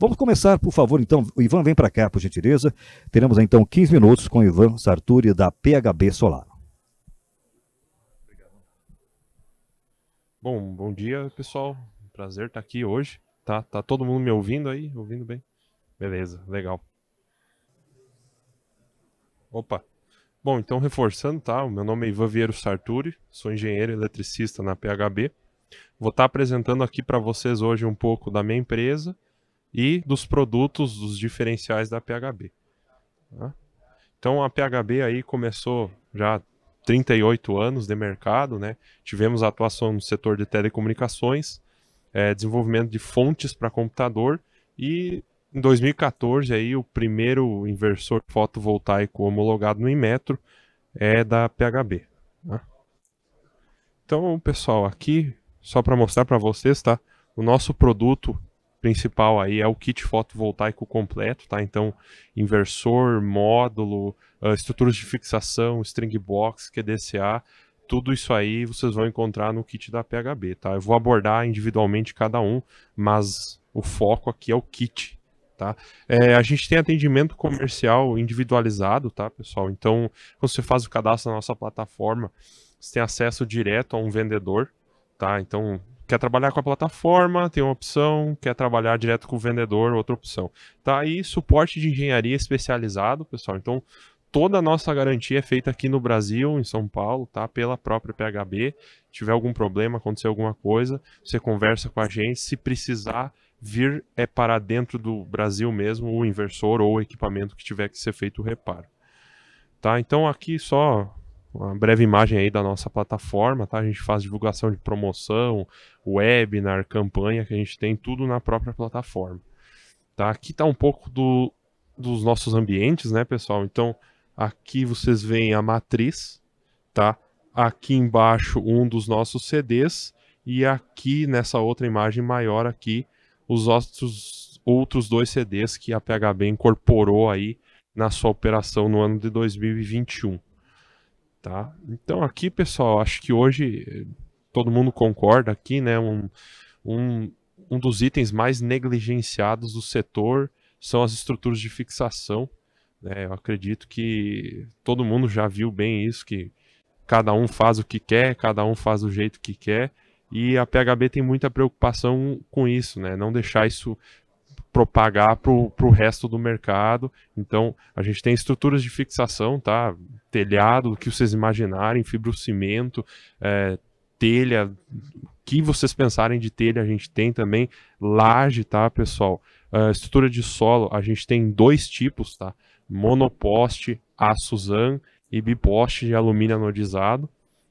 Vamos começar, por favor, então. O Ivan vem para cá, por gentileza. Teremos então 15 minutos com o Ivan Sarturi, da PHB Solar. Bom, bom dia, pessoal. Prazer estar aqui hoje. Tá, tá todo mundo me ouvindo aí? Ouvindo bem? Beleza, legal. Opa. Bom, então reforçando, tá? O meu nome é Ivan Vieiro Sarturi, sou engenheiro eletricista na PHB. Vou estar apresentando aqui para vocês hoje um pouco da minha empresa e dos produtos dos diferenciais da PHB. Tá? Então a PHB aí começou já 38 anos de mercado, né? Tivemos atuação no setor de telecomunicações, é, desenvolvimento de fontes para computador e em 2014 aí o primeiro inversor fotovoltaico homologado no Inmetro é da PHB. Tá? Então pessoal, aqui só para mostrar para vocês, tá? O nosso produto principal aí é o kit fotovoltaico completo, tá? Então, inversor, módulo, ah, estruturas de fixação, string box, QDCA, tudo isso aí vocês vão encontrar no kit da PHB, tá? Eu vou abordar individualmente cada um, mas o foco aqui é o kit, tá? É, a gente tem atendimento comercial individualizado, tá, pessoal? Então, quando você faz o cadastro na nossa plataforma, você tem acesso direto a um vendedor, tá? Então, quer trabalhar com a plataforma, tem uma opção, quer trabalhar direto com o vendedor, outra opção. Tá aí suporte de engenharia especializado, pessoal. Então, toda a nossa garantia é feita aqui no Brasil, em São Paulo, tá? Pela própria PHB. Se tiver algum problema, acontecer alguma coisa, você conversa com a gente, se precisar vir é para dentro do Brasil mesmo o inversor ou o equipamento que tiver que ser feito o reparo. Tá? Então aqui só uma breve imagem aí da nossa plataforma, tá? A gente faz divulgação de promoção, webinar, campanha, que a gente tem tudo na própria plataforma. Tá? Aqui tá um pouco do, dos nossos ambientes, né, pessoal? Então, aqui vocês veem a matriz, tá? Aqui embaixo um dos nossos CDs e aqui nessa outra imagem maior aqui os outros outros dois CDs que a PHB incorporou aí na sua operação no ano de 2021. Tá? Então aqui, pessoal, acho que hoje eh, todo mundo concorda aqui, né? Um, um, um dos itens mais negligenciados do setor são as estruturas de fixação. Né? Eu acredito que todo mundo já viu bem isso, que cada um faz o que quer, cada um faz do jeito que quer. E a PHB tem muita preocupação com isso, né? Não deixar isso propagar para o resto do mercado. Então, a gente tem estruturas de fixação, tá? Telhado, o que vocês imaginarem, fibrocimento, é, telha, o que vocês pensarem de telha, a gente tem também. Laje, tá, pessoal? Uh, estrutura de solo, a gente tem dois tipos, tá? Monoposte, açuzan e biposte de alumínio anodizado,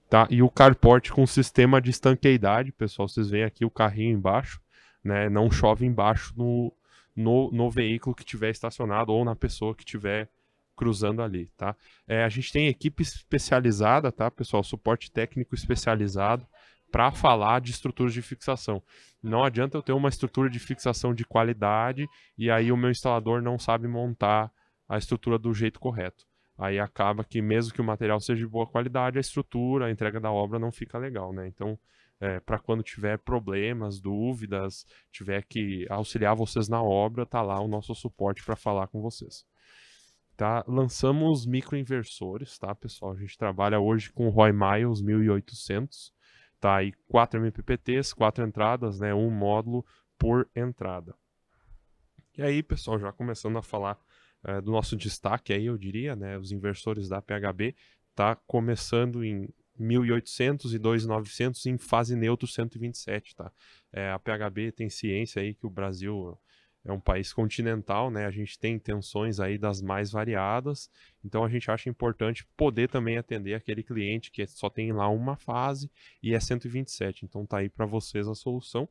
tá? E o carport com sistema de estanqueidade, pessoal, vocês veem aqui o carrinho embaixo, né? Não chove embaixo no, no, no veículo que tiver estacionado ou na pessoa que tiver cruzando ali, tá? É, a gente tem equipe especializada, tá, pessoal? Suporte técnico especializado para falar de estruturas de fixação. Não adianta eu ter uma estrutura de fixação de qualidade e aí o meu instalador não sabe montar a estrutura do jeito correto. Aí acaba que mesmo que o material seja de boa qualidade, a estrutura, a entrega da obra não fica legal, né? Então, é, eh, para quando tiver problemas, dúvidas, tiver que auxiliar vocês na obra, tá lá o nosso suporte para falar com vocês. Tá? Lançamos microinversores, tá, pessoal? A gente trabalha hoje com o Roy Miles 1800, tá? E quatro MPPTs, quatro entradas, né? Um módulo por entrada. E aí, pessoal, já começando a falar é, do nosso destaque aí, eu diria, né? Os inversores da PHB, tá começando em 1.800 e 2.900 em fase neutro 127, tá? É, a PHB tem ciência aí que o Brasil é um país continental, né? A gente tem tensões aí das mais variadas, então a gente acha importante poder também atender aquele cliente que só tem lá uma fase e é 127. Então tá aí para vocês a solução,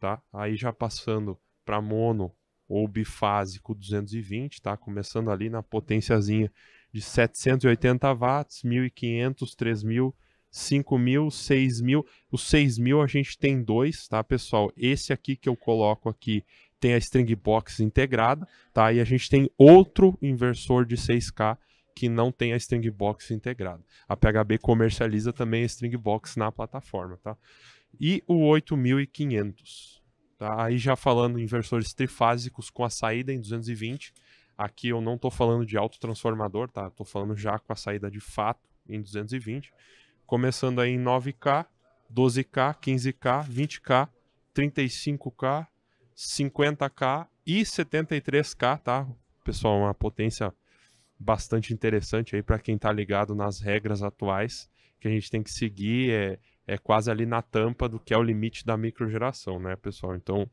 tá? Aí já passando para mono ou bifásico 220, tá? Começando ali na potênciazinha de 780 watts, 1500, 3000, 5000, 6000. Os 6000 a gente tem dois, tá, pessoal? Esse aqui que eu coloco aqui tem a string box integrada, tá? E a gente tem outro inversor de 6K que não tem a string box integrada. A PHB comercializa também a string box na plataforma, tá? E o 8500, tá? Aí já falando inversores trifásicos com a saída em 220 Aqui eu não estou falando de autotransformador, tá? Estou falando já com a saída de fato em 220, começando aí em 9K, 12K, 15K, 20K, 35K, 50K e 73K, tá? Pessoal, uma potência bastante interessante aí para quem está ligado nas regras atuais que a gente tem que seguir, é, é quase ali na tampa do que é o limite da microgeração, né, pessoal? Então,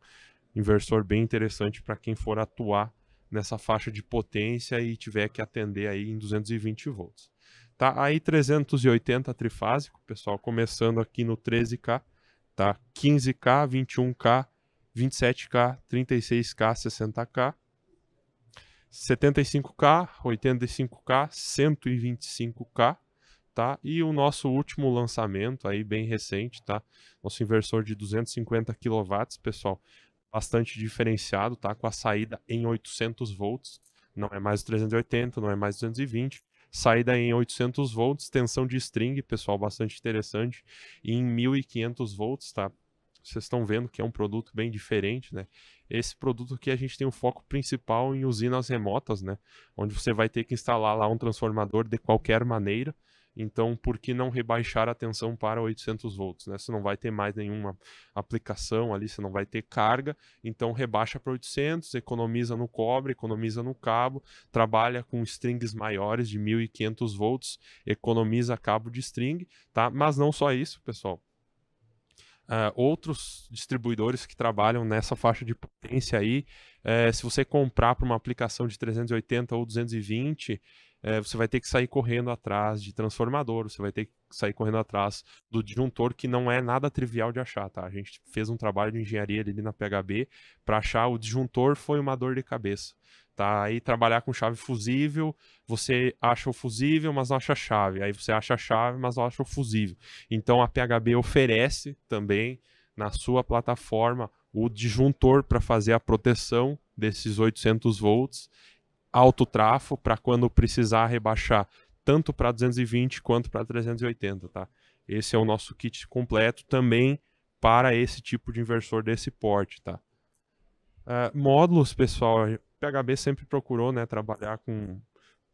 inversor bem interessante para quem for atuar nessa faixa de potência e tiver que atender aí em 220 volts. Tá aí 380 trifásico, pessoal, começando aqui no 13K, tá? 15K, 21K, 27K, 36K, 60K, 75K, 85K, 125K, tá? E o nosso último lançamento aí bem recente, tá? Nosso inversor de 250 kW, pessoal, bastante diferenciado, tá? Com a saída em 800 volts, não é mais 380, não é mais 220, saída em 800 volts, tensão de string, pessoal, bastante interessante, e em 1500 volts, tá? Vocês estão vendo que é um produto bem diferente, né? Esse produto aqui a gente tem o um foco principal em usinas remotas, né? Onde você vai ter que instalar lá um transformador de qualquer maneira, então, por que não rebaixar a tensão para 800 volts? Né? Você não vai ter mais nenhuma aplicação ali, você não vai ter carga, então rebaixa para 800, economiza no cobre, economiza no cabo, trabalha com strings maiores de 1500 volts, economiza cabo de string, tá? Mas não só isso, pessoal. Uh, outros distribuidores que trabalham nessa faixa de potência aí, uh, se você comprar para uma aplicação de 380 ou 220, é, você vai ter que sair correndo atrás de transformador, você vai ter que sair correndo atrás do disjuntor, que não é nada trivial de achar, tá? A gente fez um trabalho de engenharia ali na PHB para achar o disjuntor foi uma dor de cabeça. Tá, aí trabalhar com chave fusível, você acha o fusível, mas não acha a chave. Aí você acha a chave, mas não acha o fusível. Então a PHB oferece também na sua plataforma o disjuntor para fazer a proteção desses 800 volts alto trafo para quando precisar rebaixar tanto para 220 quanto para 380, tá? Esse é o nosso kit completo também para esse tipo de inversor desse porte, tá? Uh, módulos, pessoal, a PHB sempre procurou, né, trabalhar com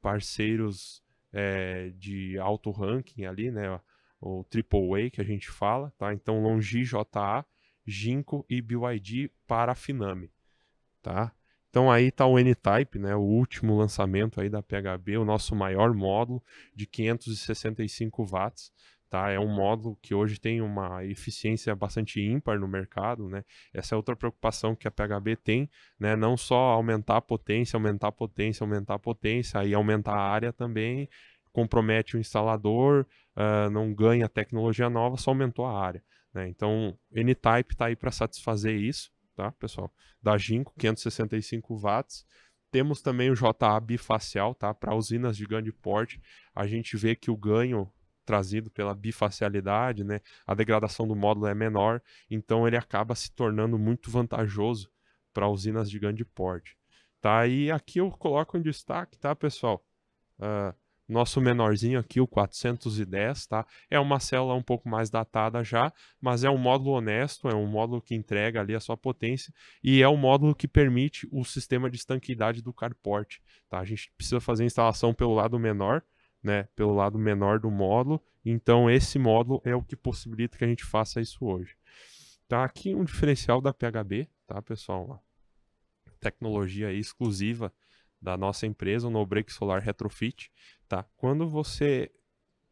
parceiros é, de alto ranking ali, né, o AAA que a gente fala, tá? Então, Longi JA, Ginkgo e BYD para a Finame, tá? Então aí está o N-Type, né, o último lançamento aí da PHB, o nosso maior módulo de 565 watts. Tá? É um módulo que hoje tem uma eficiência bastante ímpar no mercado, né? Essa é outra preocupação que a PHB tem, né? Não só aumentar a potência, aumentar a potência, aumentar a potência e aumentar a área também compromete o instalador, uh, não ganha tecnologia nova, só aumentou a área. Né? Então, N-Type está aí para satisfazer isso tá, pessoal? Da Ginkgo, 565 watts. Temos também o JA bifacial, tá? Para usinas de grande porte, a gente vê que o ganho trazido pela bifacialidade, né? A degradação do módulo é menor, então ele acaba se tornando muito vantajoso para usinas de grande porte, tá? E aqui eu coloco em destaque, tá, pessoal? Uh, nosso menorzinho aqui, o 410, tá? É uma célula um pouco mais datada já, mas é um módulo honesto, é um módulo que entrega ali a sua potência e é um módulo que permite o sistema de estanqueidade do carport, tá? A gente precisa fazer a instalação pelo lado menor, né? Pelo lado menor do módulo. Então esse módulo é o que possibilita que a gente faça isso hoje. Tá aqui um diferencial da PHB, tá, pessoal? Tecnologia exclusiva da nossa empresa, o No Break Solar Retrofit. Tá? Quando você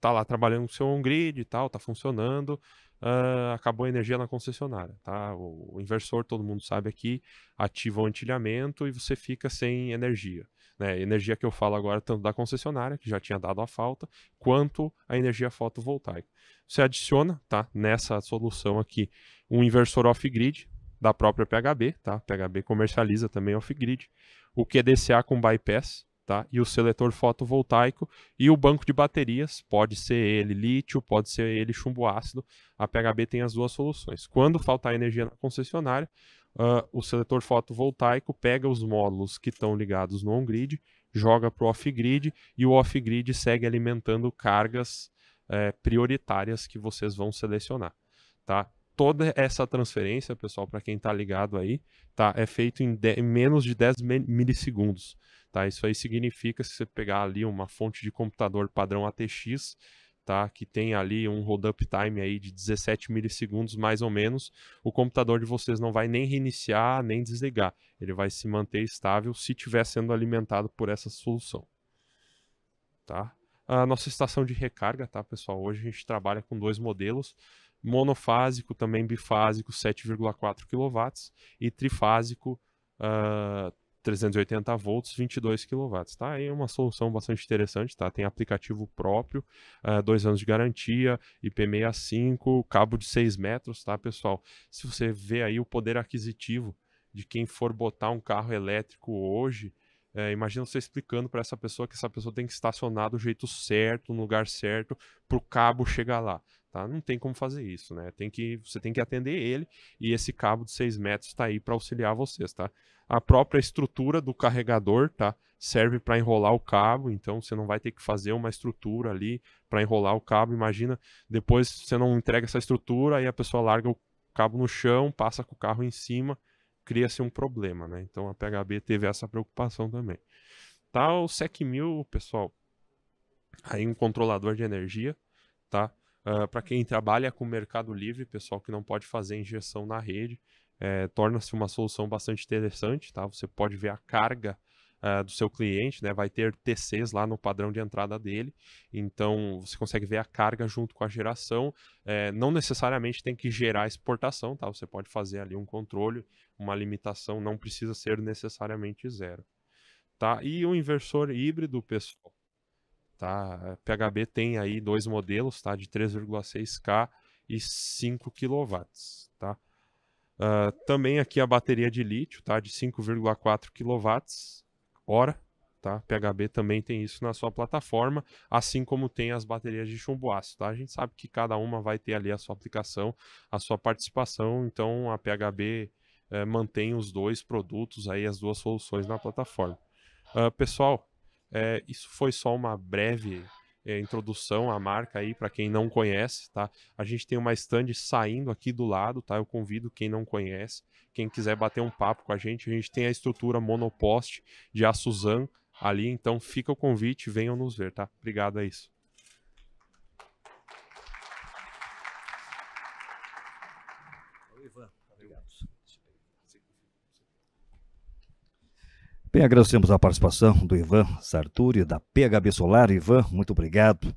tá lá trabalhando com seu on-grid e tal, tá funcionando, uh, acabou a energia na concessionária, tá? O, inversor, todo mundo sabe aqui, ativa o antilhamento e você fica sem energia. Né? Energia que eu falo agora tanto da concessionária, que já tinha dado a falta, quanto a energia fotovoltaica. Você adiciona, tá? Nessa solução aqui, um inversor off-grid da própria PHB, tá? PHB comercializa também off-grid. O QDCA com bypass, Tá? e o seletor fotovoltaico e o banco de baterias, pode ser ele lítio, pode ser ele chumbo ácido, a PHB tem as duas soluções. Quando faltar energia na concessionária, uh, o seletor fotovoltaico pega os módulos que estão ligados no on-grid, joga para o off-grid e o off-grid segue alimentando cargas eh, prioritárias que vocês vão selecionar. Tá? toda essa transferência, pessoal, para quem está ligado aí, tá? É feito em, de, em menos de 10 milissegundos, tá? Isso aí significa se você pegar ali uma fonte de computador padrão ATX, tá? Que tem ali um hold-up time aí de 17 milissegundos mais ou menos, o computador de vocês não vai nem reiniciar, nem desligar. Ele vai se manter estável se estiver sendo alimentado por essa solução, tá? A nossa estação de recarga, tá, pessoal? Hoje a gente trabalha com dois modelos monofásico também bifásico 7,4 kW e trifásico uh, ah, 380 volts 22 kW, tá? É uma solução bastante interessante, tá? Tem aplicativo próprio, uh, dois anos de garantia, IP65, cabo de 6 metros, tá, pessoal? Se você vê aí o poder aquisitivo de quem for botar um carro elétrico hoje, é, imagina você explicando para essa pessoa que essa pessoa tem que estacionar do jeito certo, no lugar certo, para o cabo chegar lá tá? Não tem como fazer isso, né? Tem que, você tem que atender ele e esse cabo de 6 metros está aí para auxiliar vocês, tá? A própria estrutura do carregador, tá? Serve para enrolar o cabo, então você não vai ter que fazer uma estrutura ali para enrolar o cabo. Imagina, depois você não entrega essa estrutura e a pessoa larga o cabo no chão, passa com o carro em cima, cria-se um problema, né? Então a PHB teve essa preocupação também. Tá, o SEC1000, pessoal, aí um controlador de energia, tá? Ah, para quem trabalha com mercado livre, pessoal que não pode fazer injeção na rede, é, torna-se uma solução bastante interessante, tá? Você pode ver a carga uh, do seu cliente, né? Vai ter TCs lá no padrão de entrada dele, então você consegue ver a carga junto com a geração. É, não necessariamente tem que gerar exportação, tá? Você pode fazer ali um controle, uma limitação, não precisa ser necessariamente zero, tá? E o inversor híbrido, pessoal. Tá? PHB tem aí dois modelos, tá? De 3,6K e 5 kW, tá? Uh, também aqui a bateria de lítio, tá? De 5,4 kWh, hora, tá? PHB também tem isso na sua plataforma, assim como tem as baterias de chumbo ácido, tá? A gente sabe que cada uma vai ter ali a sua aplicação, a sua participação, então a PHB eh, mantém os dois produtos aí, as duas soluções na plataforma. Uh, pessoal, é, isso foi só uma breve é, introdução à marca aí para quem não conhece, tá? A gente tem uma stand saindo aqui do lado, tá? Eu convido quem não conhece, quem quiser bater um papo com a gente, a gente tem a estrutura monoposte de Asuzan ali, então fica o convite, venham nos ver, tá? Obrigado, é isso. Bem, agradecemos a participação do Ivan Sarturi, da PHB Solar. Ivan, muito obrigado.